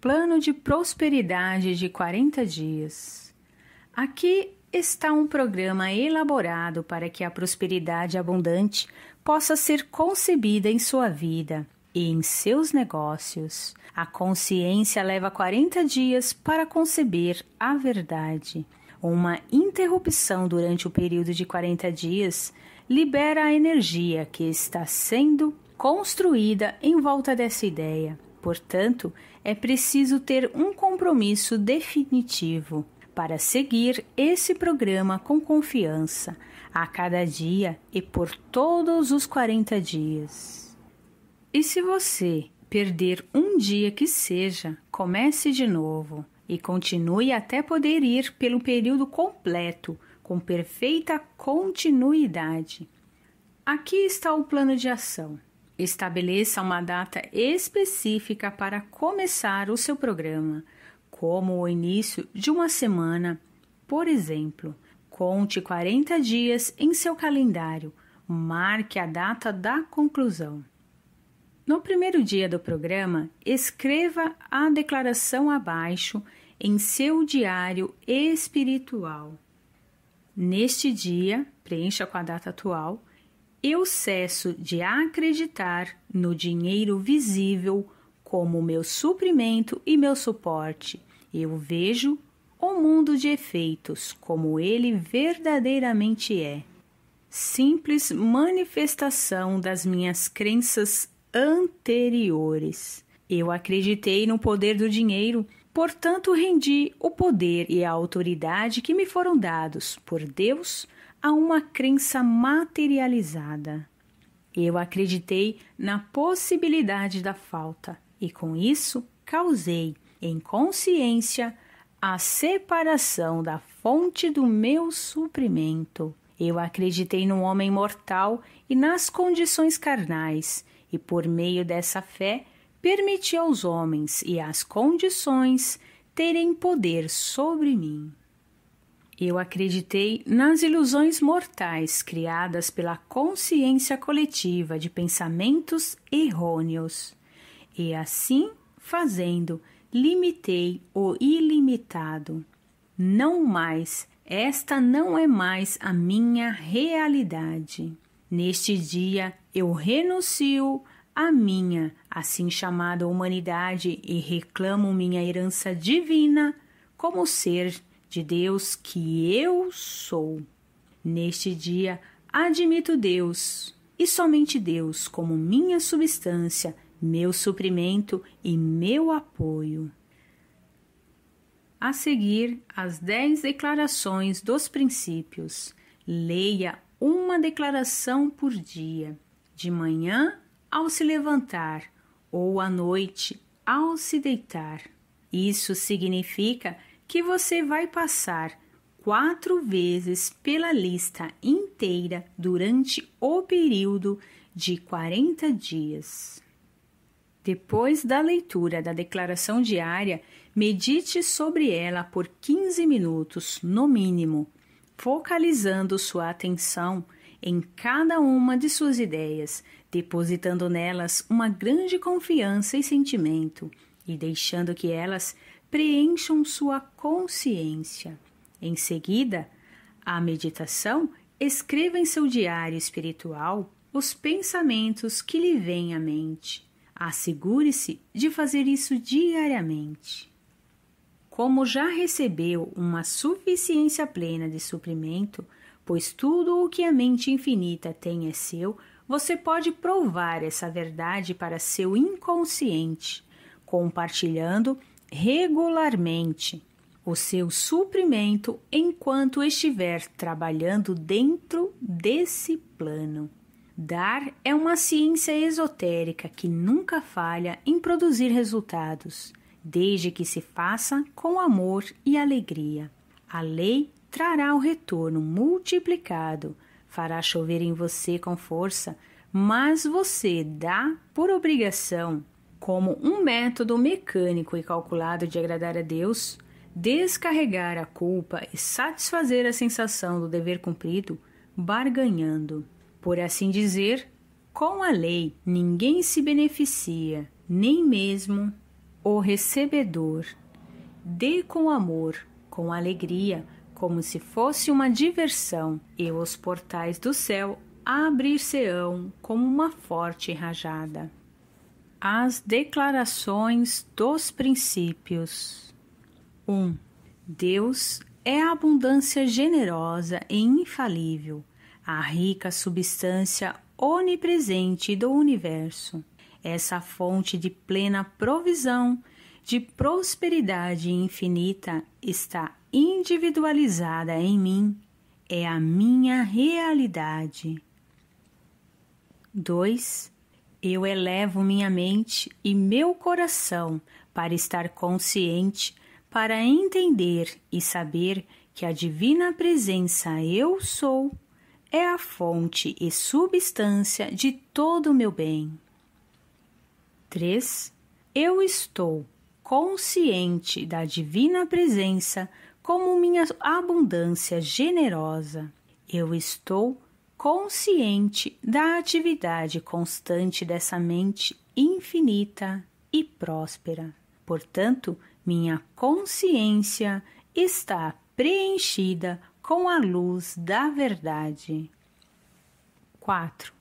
Plano de Prosperidade de 40 Dias. Aqui está um programa elaborado para que a prosperidade abundante possa ser concebida em sua vida e em seus negócios. A consciência leva 40 dias para conceber a verdade. Uma interrupção durante o período de 40 dias libera a energia que está sendo construída em volta dessa ideia Portanto, é preciso ter um compromisso definitivo para seguir esse programa com confiança a cada dia e por todos os 40 dias. E se você perder um dia que seja, comece de novo e continue até poder ir pelo período completo, com perfeita continuidade. Aqui está o plano de ação. Estabeleça uma data específica para começar o seu programa, como o início de uma semana. Por exemplo, conte 40 dias em seu calendário, marque a data da conclusão. No primeiro dia do programa, escreva a declaração abaixo em seu diário espiritual. Neste dia, preencha com a data atual eu cesso de acreditar no dinheiro visível como meu suprimento e meu suporte. Eu vejo o mundo de efeitos como ele verdadeiramente é. Simples manifestação das minhas crenças anteriores. Eu acreditei no poder do dinheiro, portanto, rendi o poder e a autoridade que me foram dados por Deus a uma crença materializada. Eu acreditei na possibilidade da falta e, com isso, causei, em consciência, a separação da fonte do meu suprimento. Eu acreditei no homem mortal e nas condições carnais, e por meio dessa fé permiti aos homens e às condições terem poder sobre mim. Eu acreditei nas ilusões mortais criadas pela consciência coletiva de pensamentos errôneos. E assim fazendo, limitei o ilimitado. Não mais, esta não é mais a minha realidade. Neste dia eu renuncio à minha, assim chamada humanidade, e reclamo minha herança divina como ser de Deus que eu sou. Neste dia, admito Deus e somente Deus como minha substância, meu suprimento e meu apoio. A seguir, as dez declarações dos princípios. Leia uma declaração por dia, de manhã ao se levantar ou à noite ao se deitar. Isso significa que você vai passar quatro vezes pela lista inteira durante o período de 40 dias. Depois da leitura da declaração diária, medite sobre ela por 15 minutos, no mínimo, focalizando sua atenção em cada uma de suas ideias, depositando nelas uma grande confiança e sentimento e deixando que elas preencham sua consciência. Em seguida, à meditação, escreva em seu diário espiritual os pensamentos que lhe vêm à mente. Assegure-se de fazer isso diariamente. Como já recebeu uma suficiência plena de suprimento, pois tudo o que a mente infinita tem é seu, você pode provar essa verdade para seu inconsciente, compartilhando regularmente o seu suprimento enquanto estiver trabalhando dentro desse plano. Dar é uma ciência esotérica que nunca falha em produzir resultados, desde que se faça com amor e alegria. A lei trará o retorno multiplicado, fará chover em você com força, mas você dá por obrigação, como um método mecânico e calculado de agradar a Deus, descarregar a culpa e satisfazer a sensação do dever cumprido, barganhando. Por assim dizer, com a lei ninguém se beneficia, nem mesmo o recebedor. Dê com amor, com alegria, como se fosse uma diversão, e os portais do céu abrir-se-ão como uma forte rajada. As declarações dos princípios. 1. Um, Deus é a abundância generosa e infalível, a rica substância onipresente do universo. Essa fonte de plena provisão, de prosperidade infinita está individualizada em mim, é a minha realidade. 2 eu elevo minha mente e meu coração para estar consciente, para entender e saber que a divina presença eu sou é a fonte e substância de todo o meu bem. 3. Eu estou consciente da divina presença como minha abundância generosa. Eu estou consciente da atividade constante dessa mente infinita e próspera. Portanto, minha consciência está preenchida com a luz da verdade. 4.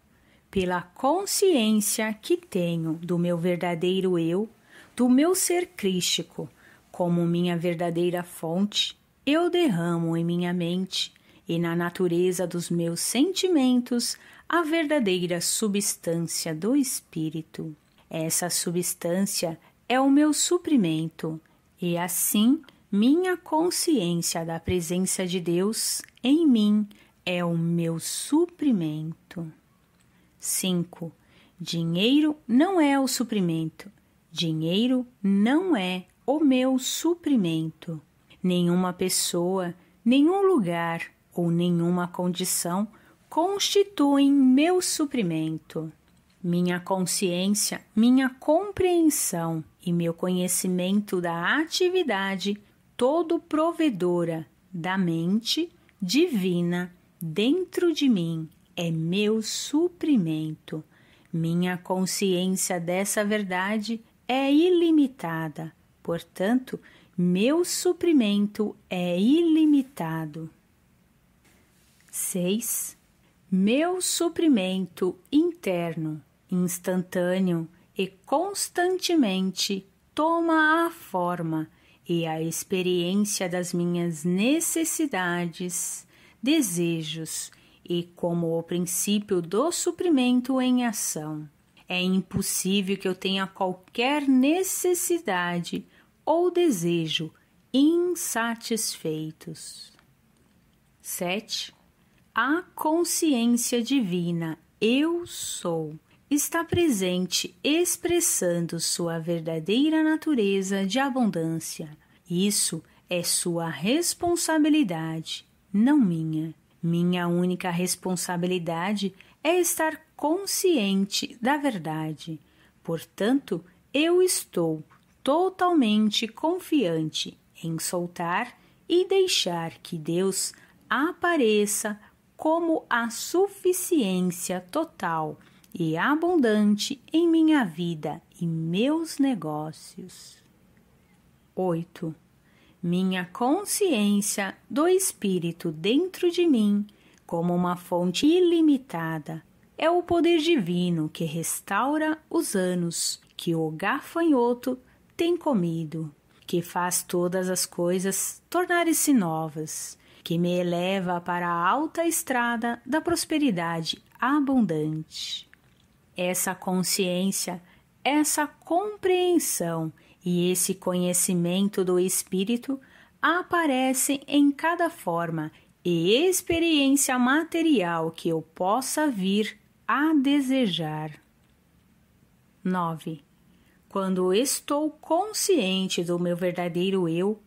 Pela consciência que tenho do meu verdadeiro eu, do meu ser crístico, como minha verdadeira fonte, eu derramo em minha mente e na natureza dos meus sentimentos a verdadeira substância do espírito. Essa substância é o meu suprimento e assim minha consciência da presença de Deus em mim é o meu suprimento. 5. Dinheiro não é o suprimento. Dinheiro não é o meu suprimento. Nenhuma pessoa, nenhum lugar, ou nenhuma condição constituem meu suprimento. Minha consciência, minha compreensão e meu conhecimento da atividade todo provedora da mente divina dentro de mim é meu suprimento. Minha consciência dessa verdade é ilimitada, portanto, meu suprimento é ilimitado. 6. Meu suprimento interno, instantâneo e constantemente toma a forma e a experiência das minhas necessidades, desejos e como o princípio do suprimento em ação. É impossível que eu tenha qualquer necessidade ou desejo insatisfeitos. 7. A consciência divina, eu sou, está presente expressando sua verdadeira natureza de abundância. Isso é sua responsabilidade, não minha. Minha única responsabilidade é estar consciente da verdade. Portanto, eu estou totalmente confiante em soltar e deixar que Deus apareça como a suficiência total e abundante em minha vida e meus negócios. 8. Minha consciência do Espírito dentro de mim, como uma fonte ilimitada, é o poder divino que restaura os anos que o gafanhoto tem comido, que faz todas as coisas tornarem-se novas que me eleva para a alta estrada da prosperidade abundante. Essa consciência, essa compreensão e esse conhecimento do espírito aparecem em cada forma e experiência material que eu possa vir a desejar. 9. Quando estou consciente do meu verdadeiro eu,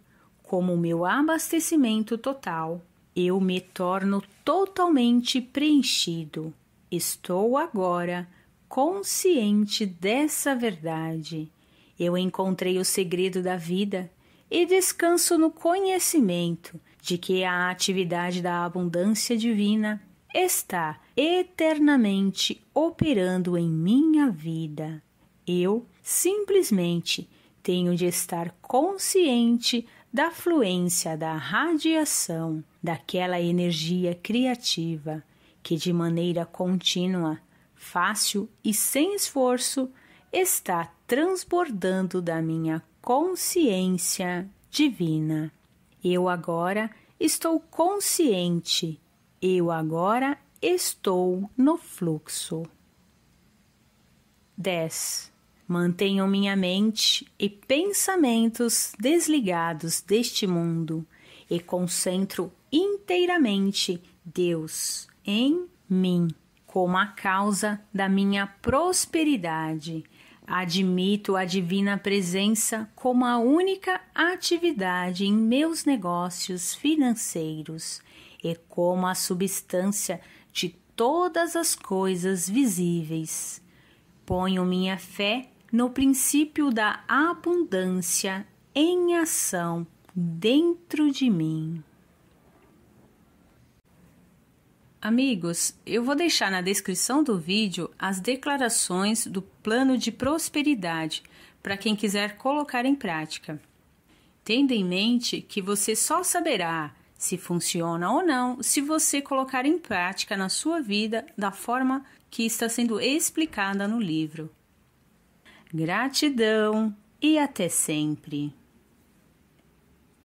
como o meu abastecimento total, eu me torno totalmente preenchido. Estou agora consciente dessa verdade. Eu encontrei o segredo da vida e descanso no conhecimento de que a atividade da abundância divina está eternamente operando em minha vida. Eu simplesmente tenho de estar consciente da fluência da radiação daquela energia criativa que, de maneira contínua, fácil e sem esforço, está transbordando da minha consciência divina. Eu agora estou consciente, eu agora estou no fluxo. 10. Mantenho minha mente e pensamentos desligados deste mundo e concentro inteiramente Deus em mim como a causa da minha prosperidade. Admito a divina presença como a única atividade em meus negócios financeiros e como a substância de todas as coisas visíveis. Ponho minha fé no princípio da abundância em ação dentro de mim. Amigos, eu vou deixar na descrição do vídeo as declarações do plano de prosperidade para quem quiser colocar em prática. Tendo em mente que você só saberá se funciona ou não se você colocar em prática na sua vida da forma que está sendo explicada no livro. Gratidão e até sempre!